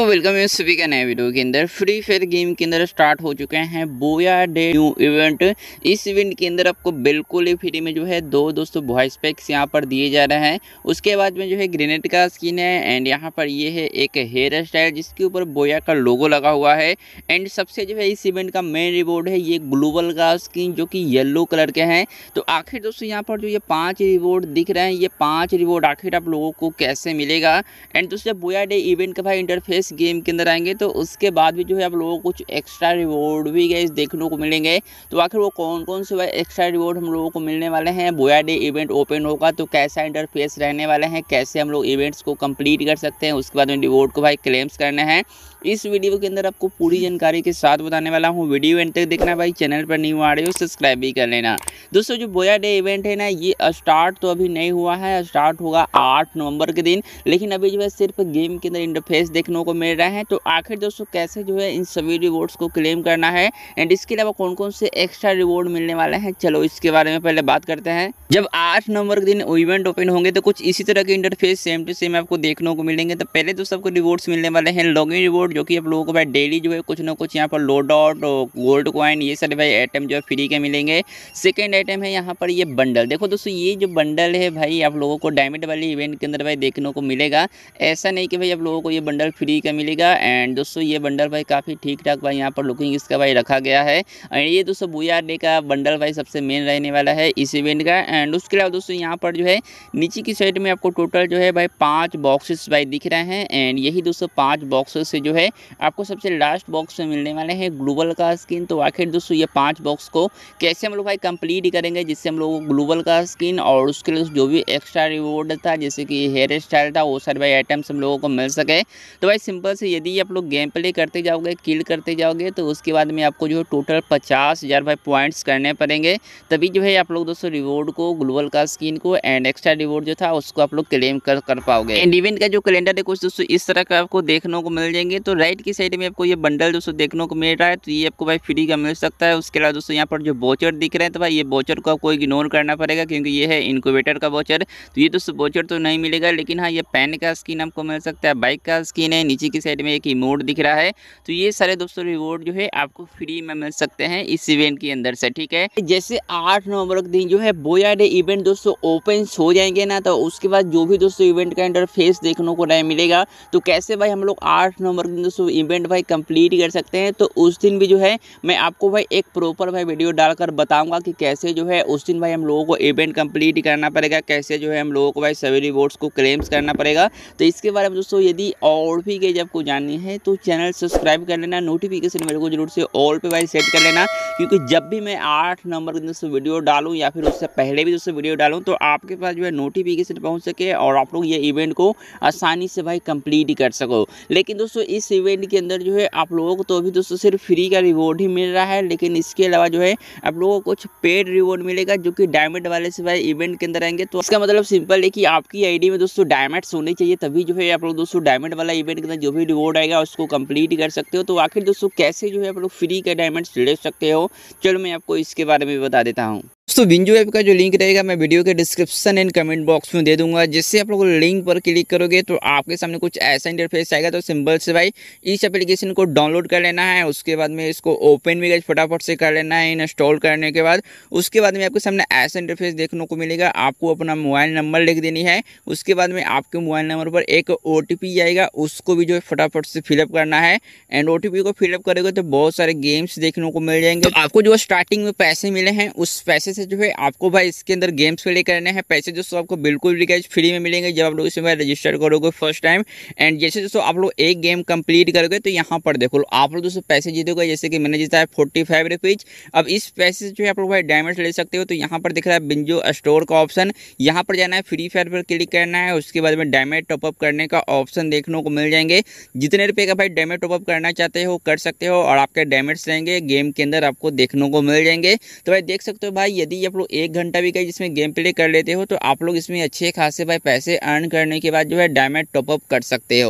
so welcome you सभी का नया वीडियो के अंदर फ्री फायर गेम के अंदर स्टार्ट हो चुके हैं बोया डे न्यू इवेंट इस इवेंट के अंदर आपको बिल्कुल ही फ्री में जो है दो दोस्तों वॉइस पैक्स यहाँ पर दिए जा रहे हैं उसके बाद में जो है ग्रेनेड का स्किन है एंड यहाँ पर ये है एक हेयर स्टाइल जिसके ऊपर बोया का लोगो लगा हुआ है एंड सबसे जो है इस इवेंट का मेन रिवॉर्ड है ये ग्लोबल का स्किन जो कि येल्लो कलर के हैं तो आखिर दोस्तों यहाँ पर जो ये पाँच रिवॉर्ड दिख रहे हैं ये पाँच रिवॉर्ड आखिर आप लोगों को कैसे मिलेगा एंड दोस्तों बोया डे इवेंट का भाई इंटरफेस गेम के अंदर आएंगे तो उसके बाद भी जो है आप लोगों को कुछ एक्स्ट्रा रिवॉर्ड भी गए देखने को मिलेंगे तो आखिर वो कौन कौन से एक्स्ट्रा रिवॉर्ड हम लोगों को मिलने वाले हैं बोया डे इवेंट ओपन होगा तो कैसा इंटरफेस रहने वाले हैं कैसे हम लोग इवेंट्स को कंप्लीट कर सकते हैं उसके बाद में रिवॉर्ड को भाई क्लेम्स करने हैं इस वीडियो के अंदर आपको पूरी जानकारी के साथ बताने वाला हूँ वीडियो एंड तक देखना भाई चैनल पर नहीं आ रहे हो सब्सक्राइब भी कर लेना दोस्तों जो बोया डे इवेंट है ना ये स्टार्ट तो अभी नहीं हुआ है स्टार्ट होगा आठ नवंबर के दिन लेकिन अभी जो है सिर्फ गेम के अंदर इंटरफेस देखने को मिल रहा है तो आखिर दोस्तों कैसे जो है इन सभी रिवॉर्ड्स को क्लेम करना है एंड इसके अलावा कौन कौन से एक्स्ट्रा रिवॉर्ड मिलने वाले हैं चलो इसके बारे में पहले बात करते हैं जब आठ नवंबर के दिन इवेंट ओपन होंगे तो कुछ इसी तरह के इंटरफेस सेम टू सेम आपको देखने को मिलेंगे तो पहले दोस्तों आपको रिवॉर्ड्स मिलने वाले हैं लॉग रिवॉर्ड लोड जो कि आप लोगों को भाई डेली जो है कुछ ना कुछ यहाँ पर लोड आउट गोल्ड कॉइन ये सारे भाई आइटम जो है फ्री के मिलेंगे सेकेंड आइटम है यहाँ पर ये बंडल देखो दोस्तों ये जो बंडल है भाई आप लोगों को डायमंड वाले इवेंट के अंदर भाई देखने को मिलेगा ऐसा नहीं कि भाई आप लोगों को ये बंडल फ्री का मिलेगा एंड दोस्तों ये बंडल भाई काफ़ी ठीक ठाक भाई यहाँ पर लुकिंग इसका भाई रखा गया है एंड ये दोस्तों बुआर डे का बंडल भाई सबसे मेन रहने वाला है इस इवेंट का एंड उसके अलावा दोस्तों यहाँ पर जो है नीचे की साइड में आपको टोटल जो है भाई पाँच बॉक्सेस भाई दिख रहे हैं एंड यही दोस्तों पाँच बॉक्सेस से जो है है आपको सबसे लास्ट बॉक्स में मिलने वाले हैं ग्लोबल का स्किन तो आखिर दोस्तों ये पांच बॉक्स को कैसे हम लोग भाई कंप्लीट करेंगे जिससे हम लोग ग्लोबल का स्किन और उसके लिए जो भी एक्स्ट्रा रिवॉर्ड था जैसे कि हेयर स्टाइल था वो सारे भाई आइटम्स हम लोगों को मिल सके तो भाई सिंपल से यदि आप लोग गेम प्ले करते जाओगे किल करते जाओगे तो उसके बाद में आपको जो है टोटल पचास हज़ार भाई पॉइंट्स करने पड़ेंगे तभी जो है आप लोग दोस्तों रिवॉर्ड को ग्लोबल का स्किन को एंड एक्स्ट्रा रिवॉर्ड जो था उसको आप लोग क्लेम कर कर पाओगे एंड इवेंट का जो कैलेंडर है कुछ दोस्तों इस तरह का आपको देखने को मिल जाएंगे तो दोस्तों राइट की साइड में आपको ये बंडल दोस्तों देखने को मिल रहा है तो ये आपको भाई फ्री का मिल सकता है उसके अलावा दोस्तों यहाँ पर जो बोचर दिख रहे हैं तो भाई ये बोचर को आपको इग्नोर करना पड़ेगा क्योंकि ये है इनक्यूबेटर का बोचर तो ये दोस्तों बोचर तो नहीं मिलेगा लेकिन हाँ ये पेन का स्किन आपको मिल सकता है बाइक का स्किन है नीचे की साइड में एक रिमोट दिख रहा है तो ये सारे दोस्तों रिवॉर्ड जो है आपको फ्री में मिल सकते हैं इस इवेंट के अंदर से ठीक है जैसे आठ नवंबर के दिन जो है बोया डे इवेंट दोस्तों ओपन हो जाएंगे ना तो उसके बाद जो भी दोस्तों इवेंट का इंटरफेस देखने को नहीं मिलेगा तो कैसे भाई हम लोग आठ नंबर दिन दोस्तों इवेंट भाई कंप्लीट कर सकते हैं तो उस दिन भी जो है मैं आपको भाई एक प्रॉपर भाई वीडियो डालकर बताऊंगा कि कैसे जो है उस दिन भाई हम लोगों को इवेंट कंप्लीट करना पड़ेगा कैसे जो है हम लोगों को भाई सभी रिवॉर्ड्स को क्लेम्स करना पड़ेगा तो इसके बारे में दोस्तों यदि और भी गेज आपको जाननी है तो चैनल सब्सक्राइब कर लेना नोटिफिकेशन मेरे को जरूर से ऑल पर भाई सेट कर लेना क्योंकि जब भी मैं आठ नंबर के दोस्तों वीडियो डालूँ या फिर उससे पहले भी दोस्तों वीडियो डालूँ तो आपके पास जो है नोटिफिकेशन पहुँच सके और आप लोग ये इवेंट को आसानी से भाई कंप्लीट कर सको लेकिन दोस्तों इस इवेंट के अंदर जो है आप लोगों को तो अभी दोस्तों सिर्फ फ्री का रिवॉर्ड ही मिल रहा है लेकिन इसके अलावा जो है आप लोगों को कुछ पेड रिवॉर्ड मिलेगा जो कि डायमंड वाले से इवेंट के अंदर आएंगे तो इसका मतलब सिंपल है कि आपकी आईडी में दोस्तों डायमंड्स होने चाहिए तभी जो है आप लोग दोस्तों डायमंड वाला इवेंट के अंदर जो भी रिवॉर्ड आएगा उसको कंप्लीट कर सकते हो तो आखिर दोस्तों कैसे जो है आप लोग फ्री का डायमंड्स ले सकते हो चलो मैं आपको इसके बारे में बता देता हूँ दोस्तों विंजो ऐप का जो लिंक रहेगा मैं वीडियो के डिस्क्रिप्शन एंड कमेंट बॉक्स में दे दूंगा जिससे आप लोग लिंक पर क्लिक करोगे तो आपके सामने कुछ ऐसा इंटरफेस आएगा तो सिंपल से भाई इस एप्लीकेशन को डाउनलोड कर लेना है उसके बाद में इसको ओपन भी गई फटाफट से कर लेना है इंस्टॉल करने के बाद उसके बाद में आपके सामने ऐसा इंटरफेस देखने को मिलेगा आपको अपना मोबाइल नंबर लिख देनी है उसके बाद में आपके मोबाइल नंबर पर एक ओ आएगा उसको भी जो है फटाफट से फिलअप करना है एंड ओ को फिलअप करेगा तो बहुत सारे गेम्स देखने को मिल जाएंगे तो आपको जो स्टार्टिंग में पैसे मिले हैं उस पैसे से जो है आपको भाई इसके अंदर गेम्स प्ले करने हैं पैसे दोस्तों आपको बिल्कुल भी कैसे फ्री में मिलेंगे जब आप लोग इसमें रजिस्टर करोगे फर्स्ट टाइम एंड जैसे दोस्तों आप लोग एक गेम कंप्लीट करोगे तो यहाँ पर देखो आप लोग दोस्तों पैसे जीतोगे जैसे कि मैंने जीता है फोर्टी फाइव रुपीज अब इस पैसे से जो है आप लोग भाई डायमंड ले सकते हो तो यहाँ पर दिख रहा है बिंजो स्टोर का ऑप्शन यहाँ पर जाना है फ्री फायर पर क्लिक करना है उसके बाद में डायमंड टॉपअप करने का ऑप्शन देखने को मिल जाएंगे जितने रुपये का भाई डायमंड टॉपअप करना चाहते हो कर सकते हो और आपके डैमेज रहेंगे गेम के अंदर आपको देखने को मिल जाएंगे तो भाई देख सकते हो भाई ये यदि आप लोग एक घंटा भी कहीं जिसमें गेम प्ले कर लेते हो तो आप लोग इसमें अच्छे खासे भाई पैसे अर्न करने के बाद जो है डायमंड टॉपअप कर सकते हो